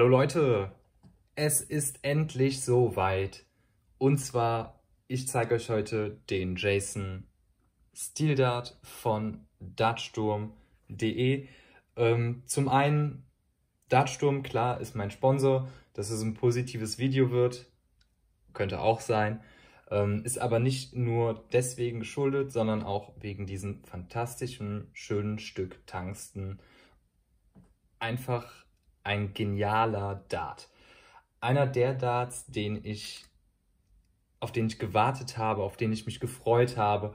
Hallo Leute, es ist endlich soweit. Und zwar, ich zeige euch heute den Jason Steel Dart von dartsturm.de. Ähm, zum einen, Dartsturm, klar, ist mein Sponsor, dass es ein positives Video wird, könnte auch sein. Ähm, ist aber nicht nur deswegen geschuldet, sondern auch wegen diesem fantastischen, schönen Stück Tangsten. Einfach ein genialer Dart. Einer der Darts, den ich, auf den ich gewartet habe, auf den ich mich gefreut habe,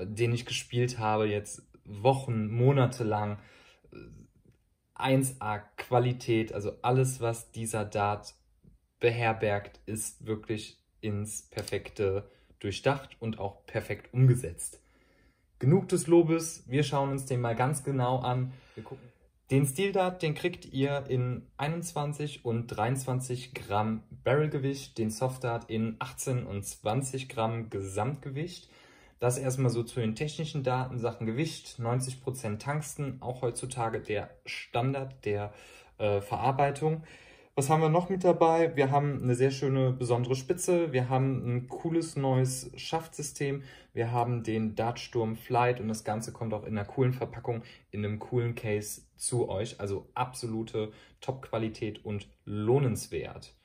den ich gespielt habe, jetzt Wochen, Monate lang. 1A Qualität, also alles, was dieser Dart beherbergt, ist wirklich ins Perfekte durchdacht und auch perfekt umgesetzt. Genug des Lobes, wir schauen uns den mal ganz genau an. Wir gucken. Den Stildat, den kriegt ihr in 21 und 23 Gramm Barrelgewicht, den Softdart in 18 und 20 Gramm Gesamtgewicht. Das erstmal so zu den technischen Daten, Sachen Gewicht, 90% Tangsten, auch heutzutage der Standard der äh, Verarbeitung. Was haben wir noch mit dabei? Wir haben eine sehr schöne besondere Spitze, wir haben ein cooles neues Schaftsystem, wir haben den Dartsturm Flight und das Ganze kommt auch in einer coolen Verpackung, in einem coolen Case zu euch. Also absolute Top-Qualität und lohnenswert.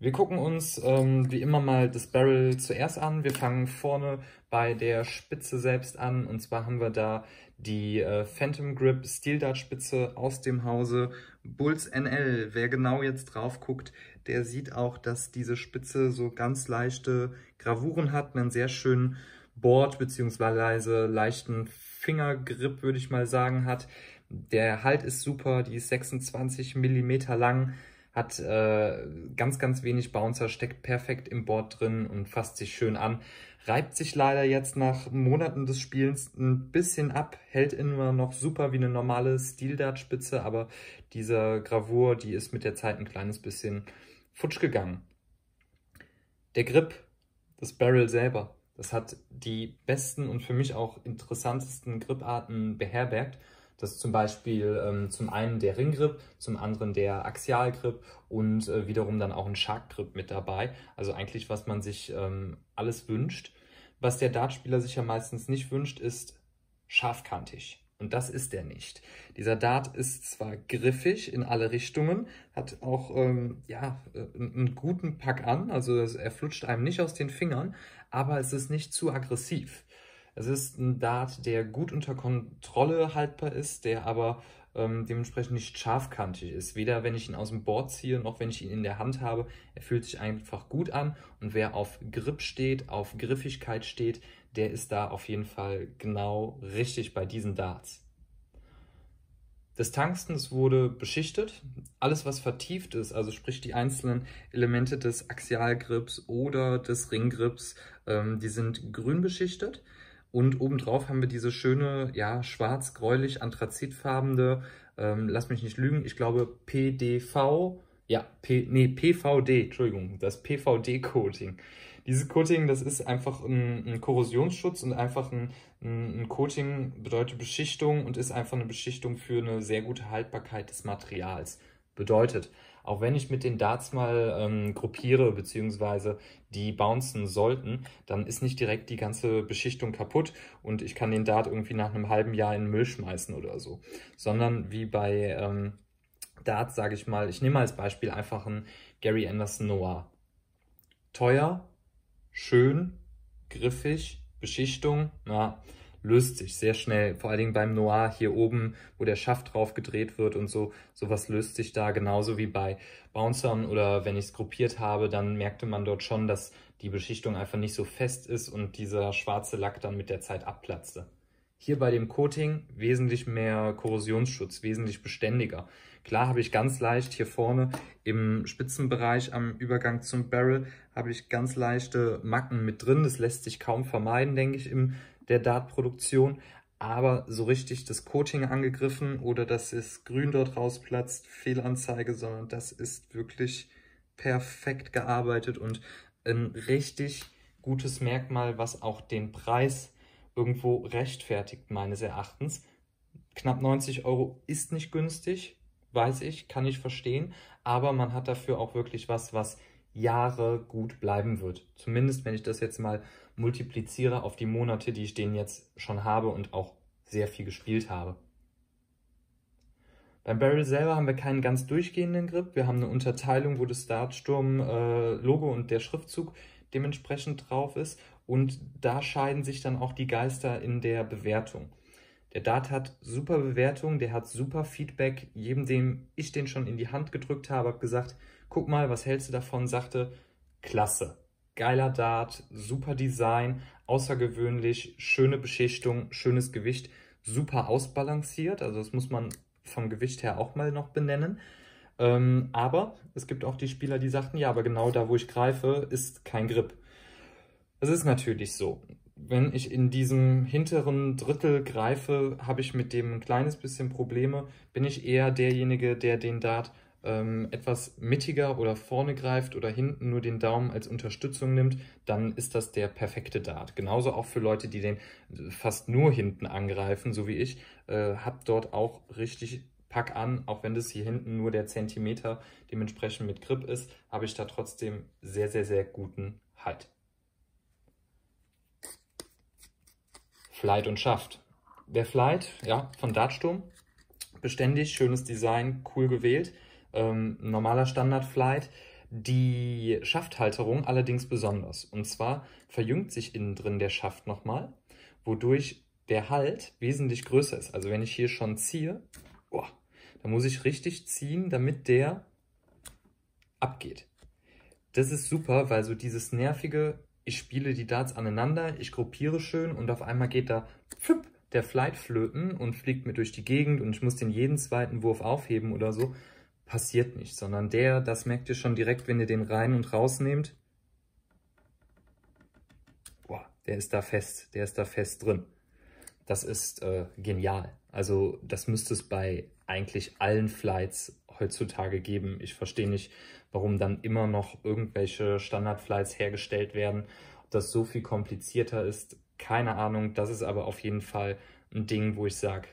Wir gucken uns ähm, wie immer mal das Barrel zuerst an. Wir fangen vorne bei der Spitze selbst an und zwar haben wir da die äh, Phantom Grip Steel Dart Spitze aus dem Hause Bulls NL. Wer genau jetzt drauf guckt, der sieht auch, dass diese Spitze so ganz leichte Gravuren hat, einen sehr schönen Board bzw. leichten Fingergrip, würde ich mal sagen, hat. Der Halt ist super, die ist 26 mm lang, hat äh, ganz, ganz wenig Bouncer, steckt perfekt im Board drin und fasst sich schön an. Reibt sich leider jetzt nach Monaten des Spielens ein bisschen ab, hält immer noch super wie eine normale Steel-Dart-Spitze, aber diese Gravur, die ist mit der Zeit ein kleines bisschen futsch gegangen. Der Grip, das Barrel selber, das hat die besten und für mich auch interessantesten Griparten beherbergt das ist zum Beispiel ähm, zum einen der Ringgrip, zum anderen der Axialgrip und äh, wiederum dann auch ein Sharkgrip mit dabei. Also eigentlich, was man sich ähm, alles wünscht. Was der Dartspieler sich ja meistens nicht wünscht, ist scharfkantig. Und das ist er nicht. Dieser Dart ist zwar griffig in alle Richtungen, hat auch ähm, ja, einen äh, guten Pack an, also er flutscht einem nicht aus den Fingern, aber es ist nicht zu aggressiv. Es ist ein Dart, der gut unter Kontrolle haltbar ist, der aber ähm, dementsprechend nicht scharfkantig ist. Weder wenn ich ihn aus dem Board ziehe, noch wenn ich ihn in der Hand habe. Er fühlt sich einfach gut an und wer auf Grip steht, auf Griffigkeit steht, der ist da auf jeden Fall genau richtig bei diesen Darts. Das Tangstens wurde beschichtet. Alles, was vertieft ist, also sprich die einzelnen Elemente des Axialgrips oder des Ringgrips, ähm, die sind grün beschichtet. Und obendrauf haben wir diese schöne, ja, schwarz-gräulich-anthrazitfarbene, ähm, lass mich nicht lügen, ich glaube PDV, ja, P, nee, PVD, Entschuldigung, das PVD-Coating. Dieses Coating, das ist einfach ein, ein Korrosionsschutz und einfach ein, ein, ein, Coating bedeutet Beschichtung und ist einfach eine Beschichtung für eine sehr gute Haltbarkeit des Materials. Bedeutet, auch wenn ich mit den Darts mal ähm, gruppiere, beziehungsweise die bouncen sollten, dann ist nicht direkt die ganze Beschichtung kaputt und ich kann den Dart irgendwie nach einem halben Jahr in den Müll schmeißen oder so. Sondern wie bei ähm, Darts, sage ich mal, ich nehme als Beispiel einfach einen Gary Anderson Noir. Teuer, schön, griffig, Beschichtung, na, löst sich sehr schnell. Vor allen Dingen beim Noir hier oben, wo der Schaft drauf gedreht wird und so, sowas löst sich da genauso wie bei Bouncern oder wenn ich es gruppiert habe, dann merkte man dort schon, dass die Beschichtung einfach nicht so fest ist und dieser schwarze Lack dann mit der Zeit abplatzte. Hier bei dem Coating wesentlich mehr Korrosionsschutz, wesentlich beständiger. Klar habe ich ganz leicht hier vorne im Spitzenbereich am Übergang zum Barrel habe ich ganz leichte Macken mit drin. Das lässt sich kaum vermeiden, denke ich, im der Dartproduktion. Aber so richtig das Coating angegriffen oder dass es grün dort rausplatzt, Fehlanzeige, sondern das ist wirklich perfekt gearbeitet und ein richtig gutes Merkmal, was auch den Preis irgendwo rechtfertigt, meines Erachtens. Knapp 90 Euro ist nicht günstig, weiß ich, kann ich verstehen, aber man hat dafür auch wirklich was, was Jahre gut bleiben wird. Zumindest wenn ich das jetzt mal multipliziere auf die Monate, die ich den jetzt schon habe und auch sehr viel gespielt habe. Beim Barrel selber haben wir keinen ganz durchgehenden Grip. Wir haben eine Unterteilung, wo das Startsturm-Logo äh, und der Schriftzug dementsprechend drauf ist. Und da scheiden sich dann auch die Geister in der Bewertung. Der Dart hat super Bewertung, der hat super Feedback. Jedem, dem ich den schon in die Hand gedrückt habe, habe gesagt, guck mal, was hältst du davon, sagte, klasse, geiler Dart, super Design, außergewöhnlich, schöne Beschichtung, schönes Gewicht, super ausbalanciert, also das muss man vom Gewicht her auch mal noch benennen. Ähm, aber es gibt auch die Spieler, die sagten, ja, aber genau da, wo ich greife, ist kein Grip. Es ist natürlich so. Wenn ich in diesem hinteren Drittel greife, habe ich mit dem ein kleines bisschen Probleme. Bin ich eher derjenige, der den Dart ähm, etwas mittiger oder vorne greift oder hinten nur den Daumen als Unterstützung nimmt, dann ist das der perfekte Dart. Genauso auch für Leute, die den fast nur hinten angreifen, so wie ich, äh, hab dort auch richtig Pack an, auch wenn das hier hinten nur der Zentimeter dementsprechend mit Grip ist, habe ich da trotzdem sehr, sehr, sehr guten Halt. Flight und Schaft. Der Flight, ja, von Dartsturm, beständig, schönes Design, cool gewählt ähm, normaler Standardflight. Die Schafthalterung allerdings besonders. Und zwar verjüngt sich innen drin der Schaft nochmal, wodurch der Halt wesentlich größer ist. Also wenn ich hier schon ziehe, oh, dann muss ich richtig ziehen, damit der abgeht. Das ist super, weil so dieses nervige, ich spiele die Darts aneinander, ich gruppiere schön und auf einmal geht da pfipp, der Flight flöten und fliegt mir durch die Gegend und ich muss den jeden zweiten Wurf aufheben oder so passiert nicht, sondern der, das merkt ihr schon direkt, wenn ihr den rein und rausnehmt. Boah, der ist da fest, der ist da fest drin. Das ist äh, genial. Also das müsste es bei eigentlich allen Flights heutzutage geben. Ich verstehe nicht, warum dann immer noch irgendwelche Standard-Flights hergestellt werden. Ob das so viel komplizierter ist, keine Ahnung. Das ist aber auf jeden Fall ein Ding, wo ich sage,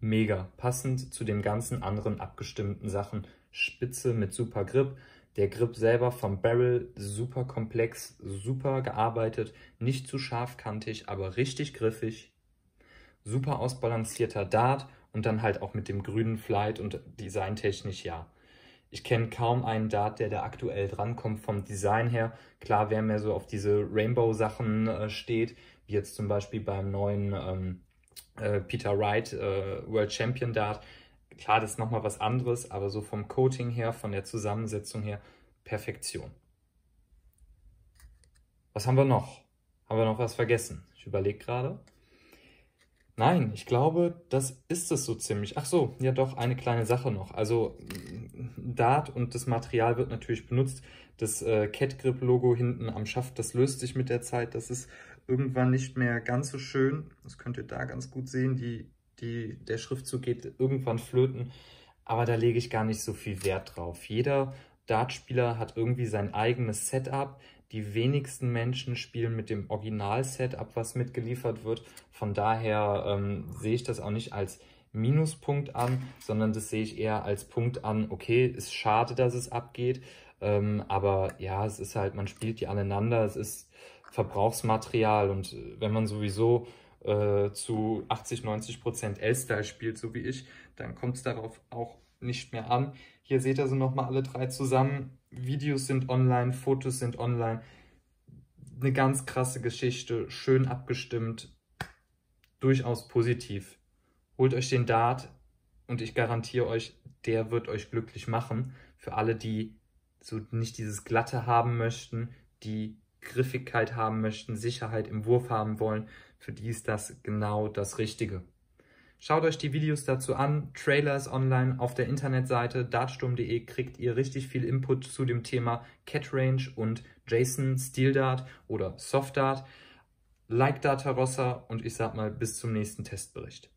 mega. Passend zu den ganzen anderen abgestimmten Sachen. Spitze mit super Grip. Der Grip selber vom Barrel super komplex, super gearbeitet, nicht zu scharfkantig, aber richtig griffig. Super ausbalancierter Dart und dann halt auch mit dem grünen Flight und designtechnisch ja. Ich kenne kaum einen Dart, der da aktuell drankommt vom Design her. Klar, wer mehr so auf diese Rainbow-Sachen äh, steht, wie jetzt zum Beispiel beim neuen ähm, äh, Peter Wright, äh, World Champion Dart. Klar, das ist nochmal was anderes, aber so vom Coating her, von der Zusammensetzung her, Perfektion. Was haben wir noch? Haben wir noch was vergessen? Ich überlege gerade. Nein, ich glaube, das ist es so ziemlich. Ach so, ja doch, eine kleine Sache noch. Also mm, Dart und das Material wird natürlich benutzt. Das äh, Cat Grip Logo hinten am Schaft, das löst sich mit der Zeit. Das ist irgendwann nicht mehr ganz so schön. Das könnt ihr da ganz gut sehen. Die, die, der Schriftzug geht irgendwann flöten. Aber da lege ich gar nicht so viel Wert drauf. Jeder Dartspieler hat irgendwie sein eigenes Setup. Die wenigsten Menschen spielen mit dem Original-Setup, was mitgeliefert wird. Von daher ähm, sehe ich das auch nicht als Minuspunkt an, sondern das sehe ich eher als Punkt an, okay, ist schade, dass es abgeht, ähm, aber ja, es ist halt, man spielt die aneinander, es ist Verbrauchsmaterial und äh, wenn man sowieso äh, zu 80, 90 Prozent L-Style spielt, so wie ich, dann kommt es darauf auch nicht mehr an. Hier seht ihr sie nochmal alle drei zusammen. Videos sind online, Fotos sind online. Eine ganz krasse Geschichte, schön abgestimmt, durchaus positiv. Holt euch den Dart und ich garantiere euch, der wird euch glücklich machen. Für alle, die so nicht dieses Glatte haben möchten, die Griffigkeit haben möchten, Sicherheit im Wurf haben wollen, für die ist das genau das Richtige. Schaut euch die Videos dazu an, Trailers online auf der Internetseite dartsturm.de kriegt ihr richtig viel Input zu dem Thema Cat Range und Jason Steel Dart oder Soft Dart. Like Data Rossa und ich sag mal bis zum nächsten Testbericht.